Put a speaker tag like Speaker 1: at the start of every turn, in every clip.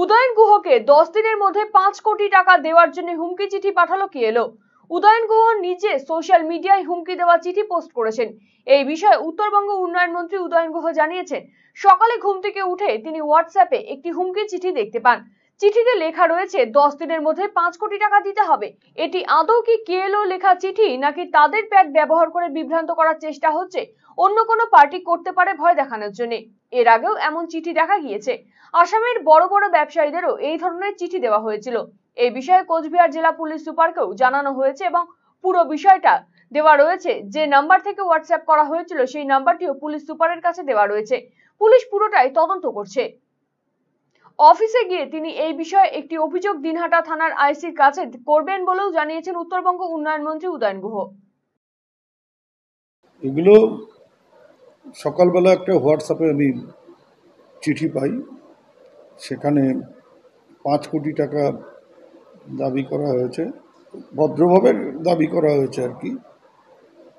Speaker 1: উদয়ন গুহকে দশ দিনের মধ্যে পাঁচ কোটি টাকা দেওয়ার জন্য হুমকি চিঠি পাঠালো কি এলো উদয়ন গুহ নিজে সোশ্যাল মিডিয়ায় হুমকি দেওয়া চিঠি পোস্ট করেছেন এই বিষয়ে উত্তরবঙ্গ উন্নয়ন মন্ত্রী উদয়ন গুহ জানিয়েছেন সকালে ঘুম থেকে উঠে তিনি হোয়াটসঅ্যাপে একটি হুমকি চিঠি দেখতে পান চিঠিতে লেখা রয়েছে দশ দিনের মধ্যে পাঁচ কোটি টাকা দিতে হবে এটি আদৌ কি কেএলও লেখা চিঠি নাকি তাদের প্যাড ব্যবহার করে বিভ্রান্ত করার চেষ্টা হচ্ছে অন্য কোনো পার্টি করতে পারে ভয় দেখানোর জন্য এর আগেও এমন চিঠি দেখা গিয়েছে আসামের বড় বড় ব্যবসায়ীদেরও এই ধরনের চিঠি দেওয়া হয়েছিল এই বিষয়ে কোচবিহার জেলা পুলিশ সুপারকেও জানানো হয়েছে এবং পুরো বিষয়টা দেওয়া রয়েছে যে নাম্বার থেকে হোয়াটসঅ্যাপ করা হয়েছিল সেই নাম্বারটিও পুলিশ সুপারের কাছে দেওয়া রয়েছে পুলিশ পুরোটাই তদন্ত করছে অফিসে গিয়ে তিনি এই বিষয়ে একটি অভিযোগ দিনহাটা থানার আইসির কাছে করবেন বলেও জানিয়েছেন উত্তরবঙ্গ উন্নয়ন মন্ত্রী উদয়ন গুহ
Speaker 2: এগুলো সকালবেলা একটা হোয়াটসঅ্যাপে আমি চিঠি পাই সেখানে পাঁচ কোটি টাকা দাবি করা হয়েছে ভদ্রভাবে দাবি করা হয়েছে আর কি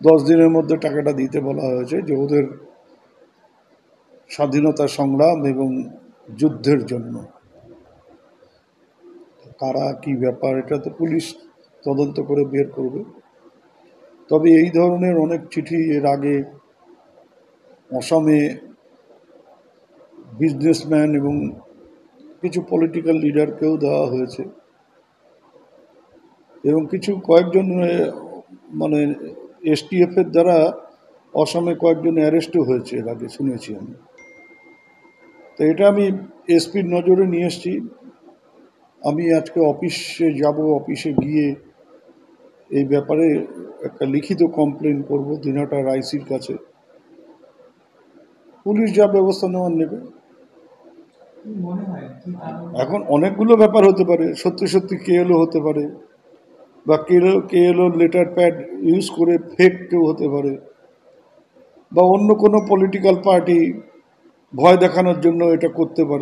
Speaker 2: দশ দিনের মধ্যে টাকাটা দিতে বলা হয়েছে যে ওদের স্বাধীনতা সংগ্রাম এবং যুদ্ধের জন্য কারা কি ব্যাপার এটা তো পুলিশ তদন্ত করে বের করবে তবে এই ধরনের অনেক চিঠি এর আগে অসমে বিজনেসম্যান এবং কিছু পলিটিক্যাল লিডারকেও দেওয়া হয়েছে এবং কিছু কয়েকজন মানে এসটিএফের দ্বারা অসমে কয়েকজন অ্যারেস্টও হয়েছে এর আগে শুনেছি আমি এটা আমি এসপির নজরে নিয়ে এসছি আমি আজকে অফিসে যাব অফিসে গিয়ে এই ব্যাপারে একটা লিখিত কমপ্লেন করব দিনাটার রাইসির কাছে পুলিশ যা ব্যবস্থা নেওয়ার নেবে এখন অনেকগুলো ব্যাপার হতে পারে সত্যি সত্যি কে এলও হতে পারে বা কে কে এলো লেটার প্যাড ইউজ করে ফেক কেউ হতে পারে বা অন্য কোনো পলিটিক্যাল পার্টি ভয় দেখানোর জন্য এটা করতে পারে